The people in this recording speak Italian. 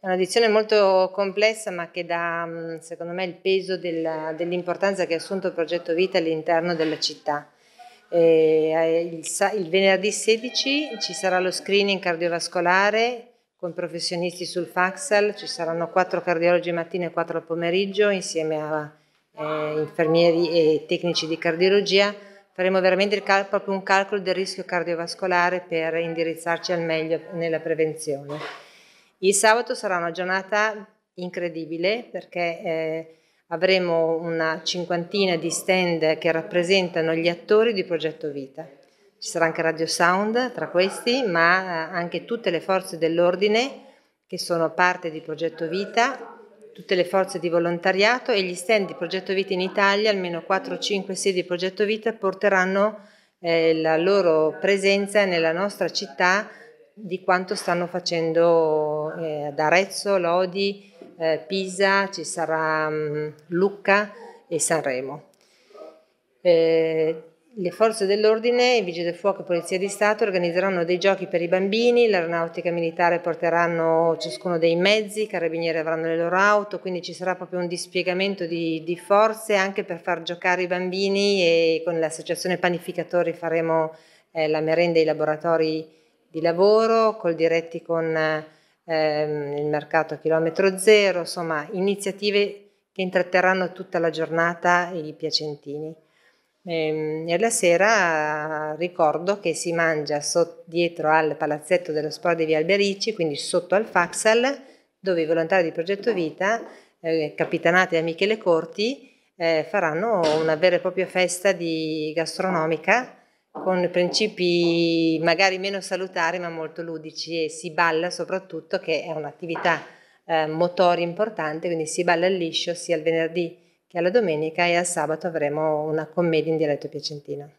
È una decisione molto complessa ma che dà mm, secondo me il peso della, dell'importanza che ha assunto il progetto Vita all'interno della città. Eh, il, il, venerdì 16 ci sarà lo screening cardiovascolare con professionisti sul Faxal, ci saranno quattro cardiologi mattina e quattro al pomeriggio insieme a eh, infermieri e tecnici di cardiologia. Faremo veramente cal- proprio un calcolo del rischio cardiovascolare per indirizzarci al meglio nella prevenzione. Il sabato sarà una giornata incredibile perché eh, avremo una cinquantina di stand che rappresentano gli attori di Progetto Vita. Ci sarà anche Radio Sound tra questi, ma eh, anche tutte le forze dell'ordine che sono parte di Progetto Vita, tutte le forze di volontariato e gli stand di Progetto Vita in Italia, almeno 4, 5, 6 di Progetto Vita, porteranno eh, la loro presenza nella nostra città di quanto stanno facendo eh, ad Arezzo, Lodi, eh, Pisa, ci sarà mh, mm, Lucca e Sanremo. Eh, le forze dell'ordine, Vigili del Fuoco e Polizia di Stato organizzeranno dei giochi per i bambini, l'aeronautica militare porteranno ciascuno dei mezzi, i carabinieri avranno le loro auto, quindi ci sarà proprio un dispiegamento di, di forze anche per far giocare i bambini e con l'associazione Panificatori faremo eh, la merenda e i laboratori di lavoro, col diretti con ehm, il mercato a chilometro zero, insomma iniziative che intratterranno tutta la giornata i piacentini. Ehm, e, e la sera ricordo che si mangia so, dietro al palazzetto dello sport di Via Alberici, quindi sotto al Faxal, dove i volontari di Progetto Vita, eh, capitanati da Michele Corti, eh, faranno una vera e propria festa di gastronomica con principi magari meno salutari ma molto ludici e si balla soprattutto che è un'attività eh, motori importante, quindi si balla liscio sia il venerdì che alla domenica e al sabato avremo una commedia in dialetto piacentino.